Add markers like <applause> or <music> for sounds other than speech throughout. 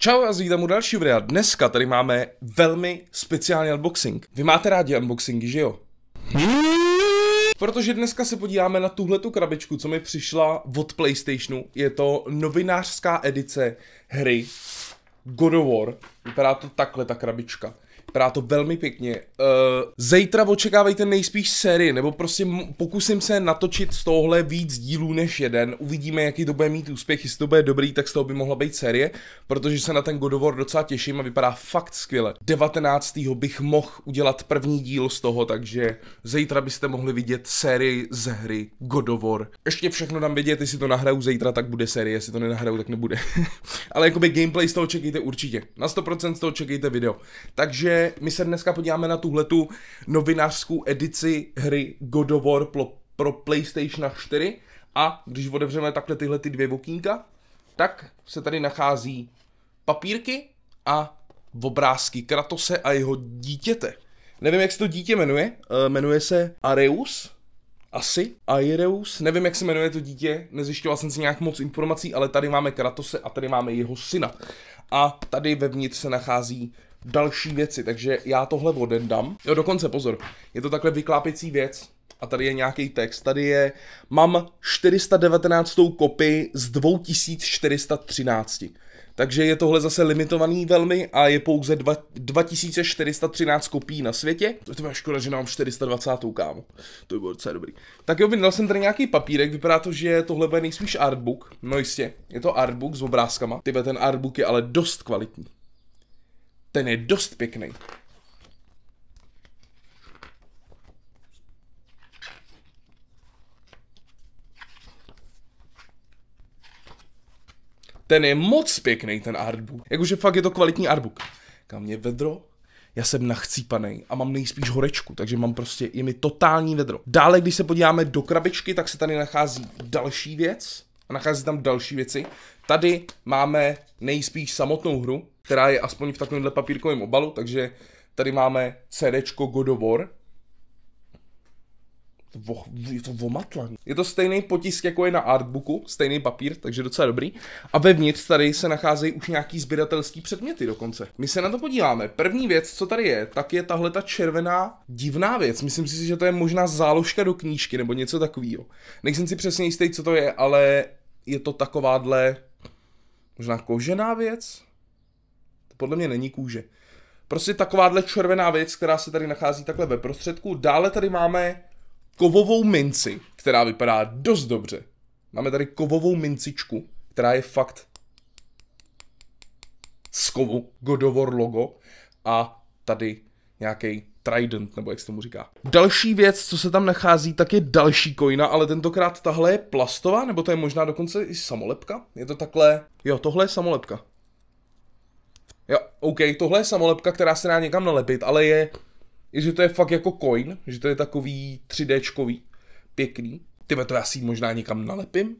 Čau a zvítám u dalšího videa. Dneska tady máme velmi speciální unboxing. Vy máte rádi unboxingy, že jo? Protože dneska se podíváme na tuhletu krabičku, co mi přišla od Playstationu. Je to novinářská edice hry God of War. Vypadá to takhle ta krabička. Vypadá to velmi pěkně. Uh, zítra očekávejte nejspíš sérii, nebo prostě pokusím se natočit z tohle víc dílů než jeden. Uvidíme, jaký to bude mít úspěch, jestli to bude dobrý, tak z toho by mohla být série, protože se na ten godovor docela těším a vypadá fakt skvěle. 19. bych mohl udělat první díl z toho, takže zítra byste mohli vidět sérii z hry godovor. Ještě všechno dám vědět, jestli to nahraju zítra, tak bude série, jestli to nenahraju, tak nebude. <laughs> Ale jakoby gameplay z toho čekejte určitě. Na 100% z toho čekejte video. Takže my se dneska podíváme na tuhletu novinářskou edici hry God of War pro, pro PlayStation 4 a když otevřeme takhle tyhle ty dvě okýnka, tak se tady nachází papírky a obrázky Kratose a jeho dítěte. Nevím, jak se to dítě jmenuje. E, jmenuje se Areus. Asi. Aireus. Nevím, jak se jmenuje to dítě. Nezjišťoval jsem si nějak moc informací, ale tady máme Kratose a tady máme jeho syna. A tady vevnitř se nachází další věci, takže já tohle odendám. Jo, dokonce pozor, je to takhle vyklápěcí věc, a tady je nějaký text, tady je, mám 419. kopii z 2413. Takže je tohle zase limitovaný velmi a je pouze 2, 2413 kopií na světě. To je škoda, že nám 420, kámo. To by bylo docela dobrý. Tak jo, vydal jsem tady nějaký papírek, vypadá to, že tohle bude nejspíš artbook. No jistě, je to artbook s obrázkama. Tybe, ten artbook je ale dost kvalitní. Ten je dost pěkný. Ten je moc pěkný, ten artbook. Jakože fakt je to kvalitní artbook. Kam je vedro, já jsem nachcípaný a mám nejspíš horečku, takže mám prostě i mi totální vedro. Dále, když se podíváme do krabičky, tak se tady nachází další věc a nachází tam další věci. Tady máme nejspíš samotnou hru, která je aspoň v takovémhle papírkovém obalu, takže tady máme CD God of War, je to vomatlan. Je to stejný potisk, jako je na artbooku, stejný papír, takže docela dobrý. A vevnitř tady se nacházejí už nějaký sběratelský předměty dokonce. My se na to podíváme. První věc, co tady je, tak je tahle ta červená divná věc. Myslím si, že to je možná záložka do knížky nebo něco takového. Nejsem si přesně jistý, co to je, ale je to takováhle možná kožená věc? To podle mě není kůže. Prostě takováhle červená věc, která se tady nachází takhle ve prostředku. Dále tady máme kovovou minci, která vypadá dost dobře. Máme tady kovovou mincičku, která je fakt z kovu, Godovor logo a tady nějaký Trident, nebo jak se tomu říká. Další věc, co se tam nachází, tak je další kojina, ale tentokrát tahle je plastová, nebo to je možná dokonce i samolepka? Je to takhle... Jo, tohle je samolepka. Jo, OK, tohle je samolepka, která se dá někam nalepit, ale je i že to je fakt jako coin, že to je takový 3Dčkový, pěkný. Ty to já si možná někam nalepím,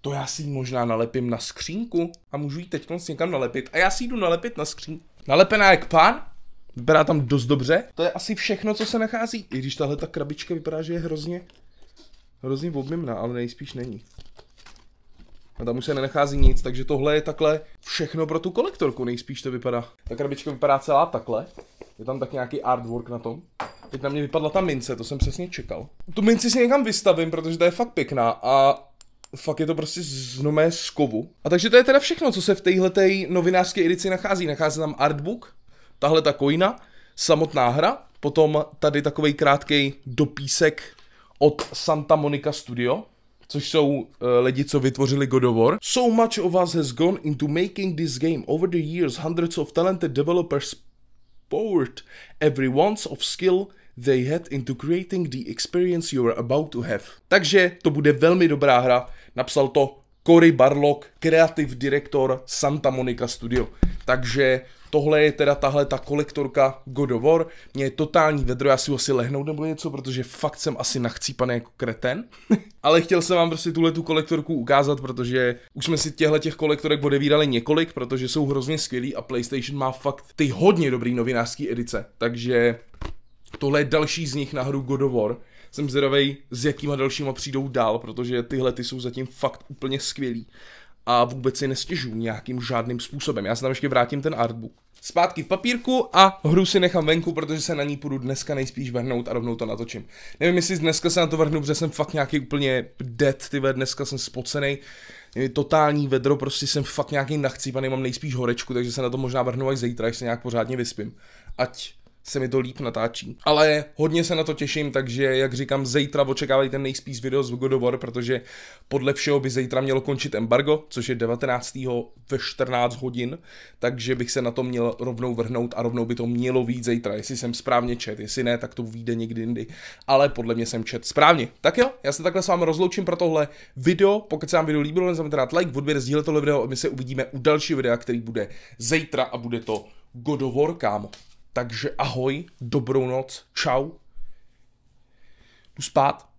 to já si možná nalepím na skřínku a můžu jít teď někam nalepit. A já si jdu nalepit na skřínku. Nalepená jak pán, vypadá tam dost dobře. To je asi všechno, co se nachází. I když tahle ta krabička vypadá, že je hrozně, hrozně obmimná, ale nejspíš není. A tam už se nenachází nic, takže tohle je takhle všechno pro tu kolektorku, nejspíš to vypadá. Ta krabička vypadá celá takhle. Je tam tak nějaký artwork na tom. Teď na mě vypadla ta mince, to jsem přesně čekal. Tu minci si někam vystavím, protože ta je fakt pěkná a fakt je to prostě znomé z kovu. A takže to je teda všechno, co se v téhle novinářské edici nachází. Nachází tam artbook, tahle ta kojina, samotná hra, potom tady takový krátký dopísek od Santa Monica Studio, což jsou uh, lidi, co vytvořili God of War. So much of us has gone into making this game over the years. Hundreds of talented developers poured every ounce of skill they had into creating the experience you are about to have. Takže to bude velmi dobrá hra, napsal to Cory Barlock, kreativ direktor Santa Monica Studio. Takže Tohle je teda tahle ta kolektorka God of War. Mě je totální vedro, já si ho asi lehnout nebo něco, protože fakt jsem asi nachcípaný jako kreten. <laughs> Ale chtěl jsem vám prostě tuhle tu kolektorku ukázat, protože už jsme si těchto těch kolektorek odevírali několik, protože jsou hrozně skvělý a PlayStation má fakt ty hodně dobrý novinářský edice. Takže tohle je další z nich na hru God of War. Jsem zvědavý, s jakýma dalšíma přijdou dál, protože tyhle ty jsou zatím fakt úplně skvělý a vůbec si nestěžu nějakým žádným způsobem. Já se tam ještě vrátím ten artbook. Zpátky v papírku a hru si nechám venku, protože se na ní půjdu dneska nejspíš vrhnout a rovnou to natočím. Nevím, jestli dneska se na to vrhnu, protože jsem fakt nějaký úplně dead, ty ve, dneska jsem spocený, totální vedro, prostě jsem fakt nějaký nachcípaný, mám nejspíš horečku, takže se na to možná vrhnu až zítra, až se nějak pořádně vyspím. Ať se mi to líp natáčí. Ale hodně se na to těším, takže jak říkám, zítra očekávejte nejspíš video z God of War, protože podle všeho by zítra mělo končit embargo, což je 19. ve 14 hodin, takže bych se na to měl rovnou vrhnout a rovnou by to mělo být zítra, jestli jsem správně čet, jestli ne, tak to vyjde někdy jindy, ale podle mě jsem čet správně. Tak jo, já se takhle s vámi rozloučím pro tohle video, pokud se vám video líbilo, nezapomeňte dát like, odběr, sdílet tohle video a my se uvidíme u dalšího videa, který bude zítra a bude to God of War, kámo. Takže ahoj, dobrou noc, čau, jdu spát.